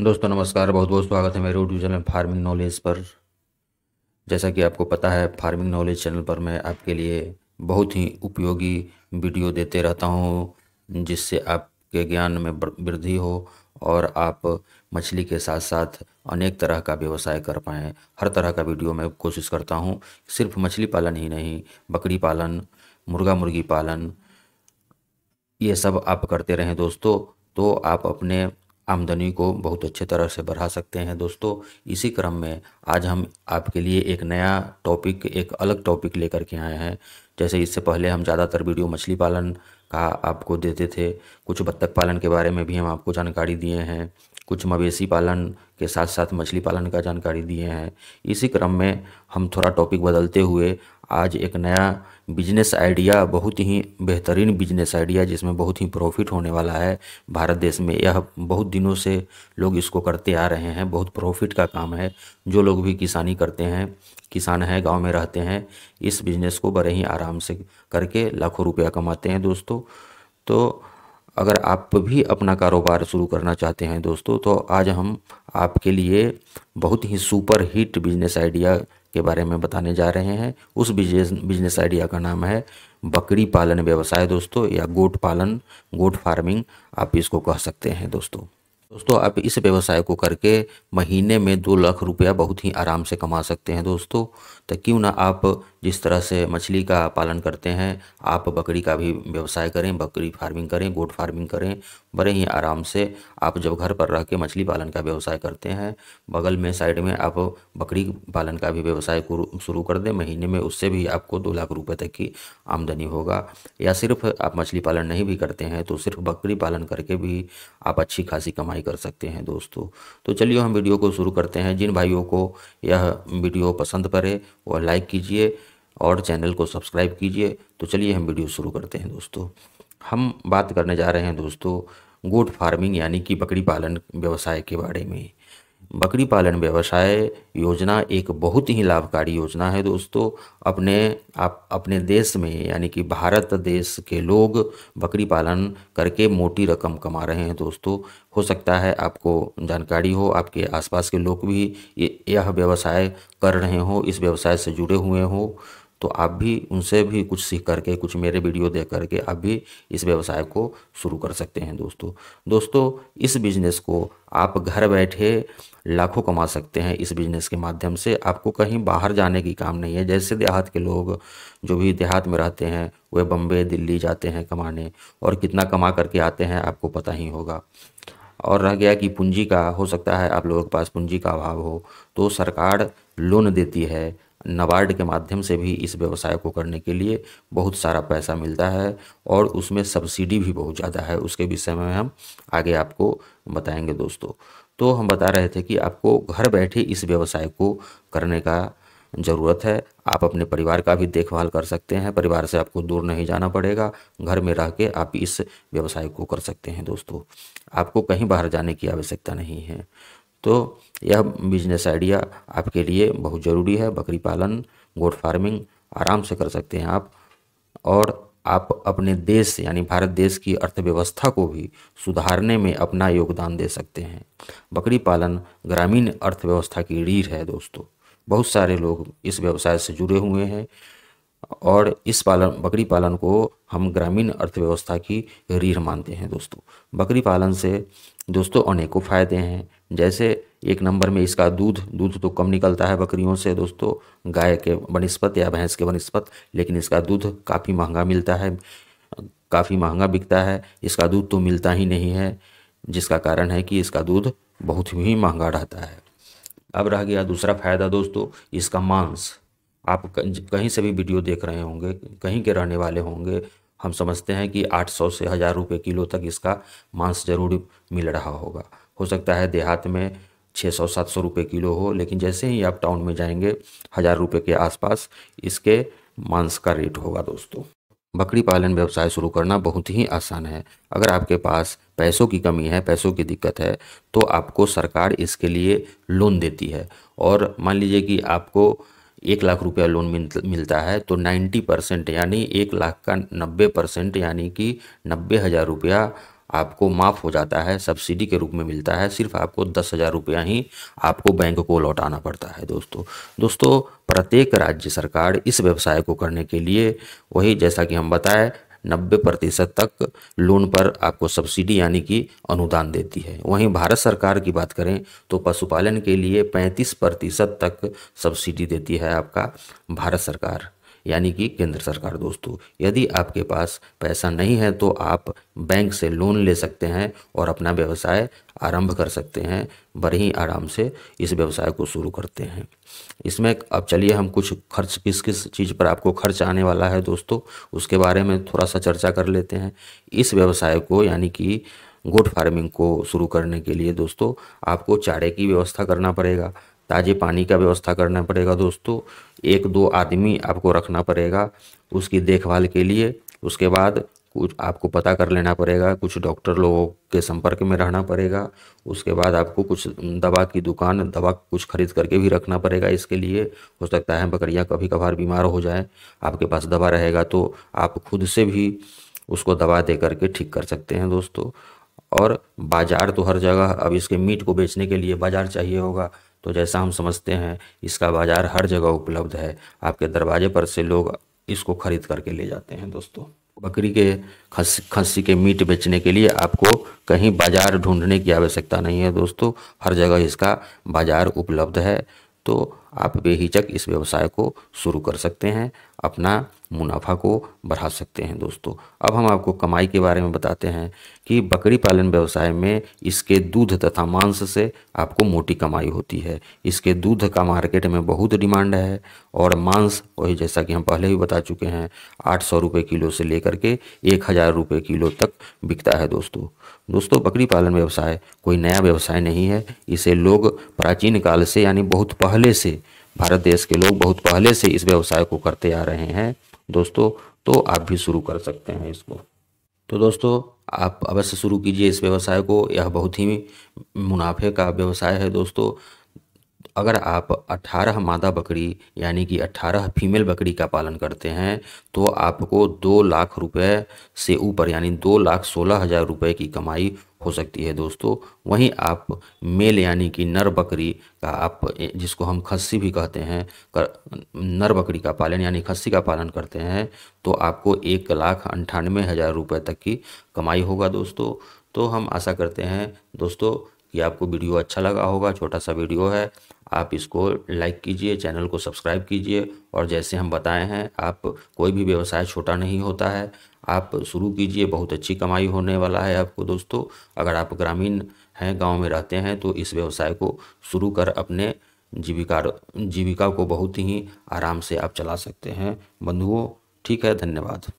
दोस्तों नमस्कार बहुत बहुत स्वागत है मेरे यूट्यूब चैनल फार्मिंग नॉलेज पर जैसा कि आपको पता है फार्मिंग नॉलेज चैनल पर मैं आपके लिए बहुत ही उपयोगी वीडियो देते रहता हूँ जिससे आपके ज्ञान में वृद्धि हो और आप मछली के साथ साथ अनेक तरह का व्यवसाय कर पाएँ हर तरह का वीडियो मैं कोशिश करता हूँ सिर्फ मछली पालन ही नहीं बकरी पालन मुर्गा मुर्गी पालन ये सब आप करते रहें दोस्तों तो आप अपने आमदनी को बहुत अच्छे तरह से बढ़ा सकते हैं दोस्तों इसी क्रम में आज हम आपके लिए एक नया टॉपिक एक अलग टॉपिक लेकर के आए हैं जैसे इससे पहले हम ज़्यादातर वीडियो मछली पालन का आपको देते थे कुछ बत्तख पालन के बारे में भी हम आपको जानकारी दिए हैं कुछ मवेशी पालन के साथ साथ मछली पालन का जानकारी दिए हैं इसी क्रम में हम थोड़ा टॉपिक बदलते हुए आज एक नया बिजनेस आइडिया बहुत ही बेहतरीन बिजनेस आइडिया जिसमें बहुत ही प्रॉफिट होने वाला है भारत देश में यह बहुत दिनों से लोग इसको करते आ रहे हैं बहुत प्रॉफिट का काम है जो लोग भी किसानी करते हैं किसान हैं गांव में रहते हैं इस बिजनेस को बड़े ही आराम से करके लाखों रुपया कमाते हैं दोस्तों तो अगर आप भी अपना कारोबार शुरू करना चाहते हैं दोस्तों तो आज हम आपके लिए बहुत ही सुपर हिट बिजनेस आइडिया के बारे में बताने जा रहे हैं उस बिजनेस बिजनेस आइडिया का नाम है बकरी पालन व्यवसाय दोस्तों या गोट पालन गोट फार्मिंग आप इसको कह सकते हैं दोस्तों दोस्तों आप इस व्यवसाय को करके महीने में दो लाख रुपया बहुत ही आराम से कमा सकते हैं दोस्तों तो क्यों ना आप जिस तरह से मछली का पालन करते हैं आप बकरी का भी व्यवसाय करें बकरी फार्मिंग करें गोट फार्मिंग करें बड़े ही आराम से आप जब घर पर रह के मछली पालन का व्यवसाय करते हैं बगल में साइड में आप बकरी पालन का भी व्यवसाय शुरू कर दें महीने में उससे भी आपको दो लाख रुपये तक की आमदनी होगा या सिर्फ आप मछली पालन नहीं भी करते हैं तो सिर्फ बकरी पालन करके भी आप अच्छी खासी कमाई कर सकते हैं दोस्तों तो चलिए हम वीडियो को शुरू करते हैं जिन भाइयों को यह वीडियो पसंद पड़े वह लाइक कीजिए और चैनल को सब्सक्राइब कीजिए तो चलिए हम वीडियो शुरू करते हैं दोस्तों हम बात करने जा रहे हैं दोस्तों गोट फार्मिंग यानी कि बकरी पालन व्यवसाय के बारे में बकरी पालन व्यवसाय योजना एक बहुत ही लाभकारी योजना है दोस्तों अपने आप अपने देश में यानी कि भारत देश के लोग बकरी पालन करके मोटी रकम कमा रहे हैं दोस्तों हो सकता है आपको जानकारी हो आपके आसपास के लोग भी यह व्यवसाय कर रहे हो इस व्यवसाय से जुड़े हुए हों तो आप भी उनसे भी कुछ सीख करके कुछ मेरे वीडियो देख करके आप भी इस व्यवसाय को शुरू कर सकते हैं दोस्तों दोस्तों इस बिजनेस को आप घर बैठे लाखों कमा सकते हैं इस बिजनेस के माध्यम से आपको कहीं बाहर जाने की काम नहीं है जैसे देहात के लोग जो भी देहात में रहते हैं वे बम्बे दिल्ली जाते हैं कमाने और कितना कमा करके आते हैं आपको पता ही होगा और रह गया कि पूंजी का हो सकता है आप लोगों के पास पूंजी का अभाव हो तो सरकार लोन देती है नबार्ड के माध्यम से भी इस व्यवसाय को करने के लिए बहुत सारा पैसा मिलता है और उसमें सब्सिडी भी बहुत ज़्यादा है उसके विषय में हम आगे आपको बताएंगे दोस्तों तो हम बता रहे थे कि आपको घर बैठे इस व्यवसाय को करने का ज़रूरत है आप अपने परिवार का भी देखभाल कर सकते हैं परिवार से आपको दूर नहीं जाना पड़ेगा घर में रह के आप इस व्यवसाय को कर सकते हैं दोस्तों आपको कहीं बाहर जाने की आवश्यकता नहीं है तो यह बिजनेस आइडिया आपके लिए बहुत ज़रूरी है बकरी पालन गोट फार्मिंग आराम से कर सकते हैं आप और आप अपने देश यानी भारत देश की अर्थव्यवस्था को भी सुधारने में अपना योगदान दे सकते हैं बकरी पालन ग्रामीण अर्थव्यवस्था की रीढ़ है दोस्तों बहुत सारे लोग इस व्यवसाय से जुड़े हुए हैं और इस पालन बकरी पालन को हम ग्रामीण अर्थव्यवस्था की रीढ़ मानते हैं दोस्तों बकरी पालन से दोस्तों अनेकों फायदे हैं जैसे एक नंबर में इसका दूध दूध तो कम निकलता है बकरियों से दोस्तों गाय के बनस्पत या भैंस के बनस्पत लेकिन इसका दूध काफ़ी महंगा मिलता है काफ़ी महंगा बिकता है इसका दूध तो मिलता ही नहीं है जिसका कारण है कि इसका दूध बहुत ही महंगा रहता है अब रह गया दूसरा फ़ायदा दोस्तों इसका मांस आप कहीं से भी वीडियो देख रहे होंगे कहीं के रहने वाले होंगे हम समझते हैं कि 800 से हज़ार रुपये किलो तक इसका मांस जरूर मिल रहा होगा हो सकता है देहात में छः सौ सात सौ रुपये किलो हो लेकिन जैसे ही आप टाउन में जाएंगे हज़ार रुपये के आसपास इसके मांस का रेट होगा दोस्तों बकरी पालन व्यवसाय शुरू करना बहुत ही आसान है अगर आपके पास पैसों की कमी है पैसों की दिक्कत है तो आपको सरकार इसके लिए लोन देती है और मान लीजिए कि आपको एक लाख रुपया लोन मिलता है तो 90 परसेंट यानी एक लाख का 90 परसेंट यानी कि नब्बे हज़ार रुपया आपको माफ़ हो जाता है सब्सिडी के रूप में मिलता है सिर्फ आपको दस हज़ार रुपया ही आपको बैंक को लौटाना पड़ता है दोस्तों दोस्तों प्रत्येक राज्य सरकार इस व्यवसाय को करने के लिए वही जैसा कि हम बताए नब्बे प्रतिशत तक लोन पर आपको सब्सिडी यानी कि अनुदान देती है वहीं भारत सरकार की बात करें तो पशुपालन के लिए पैंतीस प्रतिशत तक सब्सिडी देती है आपका भारत सरकार यानी कि केंद्र सरकार दोस्तों यदि आपके पास पैसा नहीं है तो आप बैंक से लोन ले सकते हैं और अपना व्यवसाय आरंभ कर सकते हैं बड़े ही आराम से इस व्यवसाय को शुरू करते हैं इसमें अब चलिए हम कुछ खर्च किस किस चीज़ पर आपको खर्च आने वाला है दोस्तों उसके बारे में थोड़ा सा चर्चा कर लेते हैं इस व्यवसाय को यानी कि गोट फार्मिंग को शुरू करने के लिए दोस्तों आपको चारे की व्यवस्था करना पड़ेगा ताज़े पानी का व्यवस्था करना पड़ेगा दोस्तों एक दो आदमी आपको रखना पड़ेगा उसकी देखभाल के लिए उसके बाद कुछ आपको पता कर लेना पड़ेगा कुछ डॉक्टर लोगों के संपर्क में रहना पड़ेगा उसके बाद आपको कुछ दवा की दुकान दवा कुछ खरीद करके भी रखना पड़ेगा इसके लिए हो सकता है बकरियां कभी कभार बीमार हो जाए आपके पास दवा रहेगा तो आप खुद से भी उसको दवा दे करके ठीक कर सकते हैं दोस्तों और बाज़ार तो हर जगह अब इसके मीट को बेचने के लिए बाज़ार चाहिए होगा तो जैसा हम समझते हैं इसका बाज़ार हर जगह उपलब्ध है आपके दरवाजे पर से लोग इसको खरीद करके ले जाते हैं दोस्तों बकरी के खसी खस्सी के मीट बेचने के लिए आपको कहीं बाज़ार ढूंढने की आवश्यकता नहीं है दोस्तों हर जगह इसका बाज़ार उपलब्ध है तो आप बेहिचक इस व्यवसाय को शुरू कर सकते हैं अपना मुनाफा को बढ़ा सकते हैं दोस्तों अब हम आपको कमाई के बारे में बताते हैं कि बकरी पालन व्यवसाय में इसके दूध तथा मांस से आपको मोटी कमाई होती है इसके दूध का मार्केट में बहुत डिमांड है और मांस वही जैसा कि हम पहले ही बता चुके हैं आठ सौ रुपये किलो से लेकर के एक हज़ार रुपये किलो तक बिकता है दोस्तों दोस्तों बकरी पालन व्यवसाय कोई नया व्यवसाय नहीं है इसे लोग प्राचीन काल से यानी बहुत पहले से भारत देश के लोग बहुत पहले से इस व्यवसाय को करते आ रहे हैं दोस्तों तो आप भी शुरू कर सकते हैं इसको तो दोस्तों आप अवश्य शुरू कीजिए इस व्यवसाय को यह बहुत ही मुनाफे का व्यवसाय है दोस्तों अगर आप 18 मादा बकरी यानी कि 18 फीमेल बकरी का पालन करते हैं तो आपको दो लाख रुपए से ऊपर यानी दो लाख सोलह हज़ार रुपये की कमाई हो सकती है दोस्तों वहीं आप मेल यानी कि नर बकरी का आप जिसको हम खस्सी भी कहते हैं कर, नर बकरी का पालन यानी खस्सी का पालन करते हैं तो आपको एक लाख अंठानवे हज़ार रुपये तक की कमाई होगा दोस्तों तो हम आशा करते हैं दोस्तों कि आपको वीडियो अच्छा लगा होगा छोटा सा वीडियो है आप इसको लाइक कीजिए चैनल को सब्सक्राइब कीजिए और जैसे हम बताए हैं आप कोई भी व्यवसाय छोटा नहीं होता है आप शुरू कीजिए बहुत अच्छी कमाई होने वाला है आपको दोस्तों अगर आप ग्रामीण हैं गांव में रहते हैं तो इस व्यवसाय को शुरू कर अपने जीविका जीविका को बहुत ही आराम से आप चला सकते हैं बंधुओं ठीक है धन्यवाद